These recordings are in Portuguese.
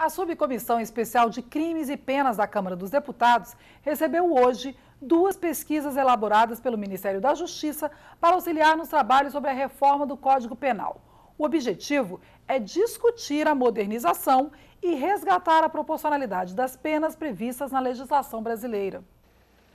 A Subcomissão Especial de Crimes e Penas da Câmara dos Deputados recebeu hoje duas pesquisas elaboradas pelo Ministério da Justiça para auxiliar nos trabalhos sobre a reforma do Código Penal. O objetivo é discutir a modernização e resgatar a proporcionalidade das penas previstas na legislação brasileira.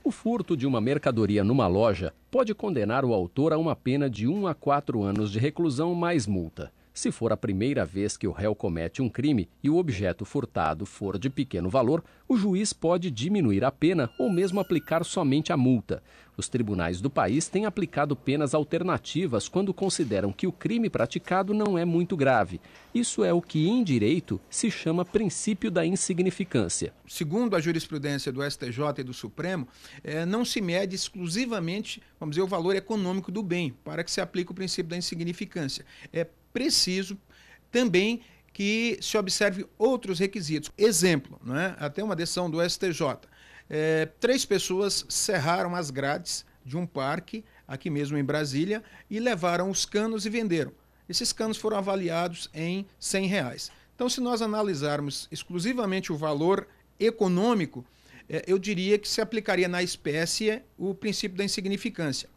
O furto de uma mercadoria numa loja pode condenar o autor a uma pena de 1 a quatro anos de reclusão mais multa. Se for a primeira vez que o réu comete um crime e o objeto furtado for de pequeno valor, o juiz pode diminuir a pena ou mesmo aplicar somente a multa. Os tribunais do país têm aplicado penas alternativas quando consideram que o crime praticado não é muito grave. Isso é o que, em direito, se chama princípio da insignificância. Segundo a jurisprudência do STJ e do Supremo, é, não se mede exclusivamente, vamos dizer, o valor econômico do bem para que se aplique o princípio da insignificância. É preciso também que se observe outros requisitos. Exemplo, né? até uma decisão do STJ. É, três pessoas serraram as grades de um parque, aqui mesmo em Brasília, e levaram os canos e venderam. Esses canos foram avaliados em 100 reais. Então, se nós analisarmos exclusivamente o valor econômico, é, eu diria que se aplicaria na espécie o princípio da insignificância.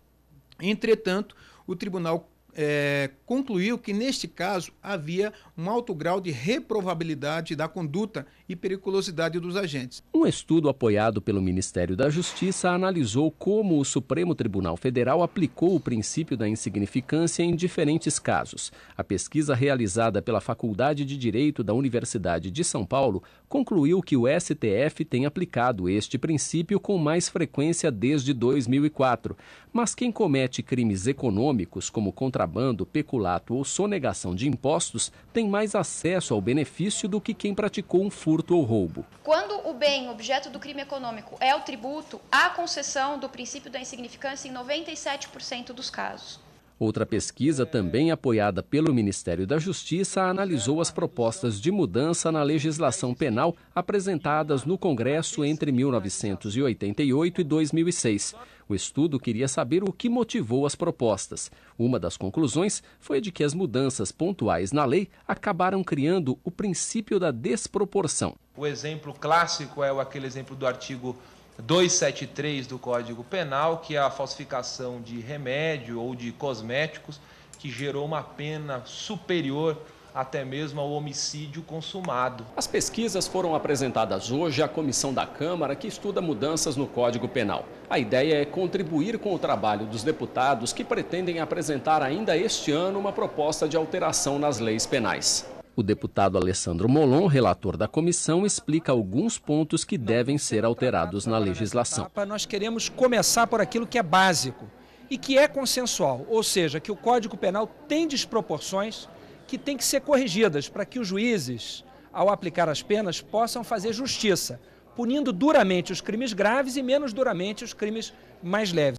Entretanto, o tribunal é, concluiu que neste caso havia um alto grau de reprovabilidade da conduta e periculosidade dos agentes. Um estudo apoiado pelo Ministério da Justiça analisou como o Supremo Tribunal Federal aplicou o princípio da insignificância em diferentes casos. A pesquisa realizada pela Faculdade de Direito da Universidade de São Paulo concluiu que o STF tem aplicado este princípio com mais frequência desde 2004. Mas quem comete crimes econômicos, como contrabando, peculato ou sonegação de impostos, tem mais acesso ao benefício do que quem praticou um furto ou roubo. Quando o bem, objeto do crime econômico, é o tributo, há concessão do princípio da insignificância em 97% dos casos. Outra pesquisa, também apoiada pelo Ministério da Justiça, analisou as propostas de mudança na legislação penal apresentadas no Congresso entre 1988 e 2006. O estudo queria saber o que motivou as propostas. Uma das conclusões foi de que as mudanças pontuais na lei acabaram criando o princípio da desproporção. O exemplo clássico é aquele exemplo do artigo 273 do Código Penal, que é a falsificação de remédio ou de cosméticos, que gerou uma pena superior até mesmo ao homicídio consumado. As pesquisas foram apresentadas hoje à comissão da Câmara que estuda mudanças no Código Penal. A ideia é contribuir com o trabalho dos deputados que pretendem apresentar ainda este ano uma proposta de alteração nas leis penais. O deputado Alessandro Molon, relator da comissão, explica alguns pontos que devem ser alterados na legislação. Nós queremos começar por aquilo que é básico e que é consensual, ou seja, que o Código Penal tem desproporções que têm que ser corrigidas para que os juízes, ao aplicar as penas, possam fazer justiça, punindo duramente os crimes graves e menos duramente os crimes mais leves.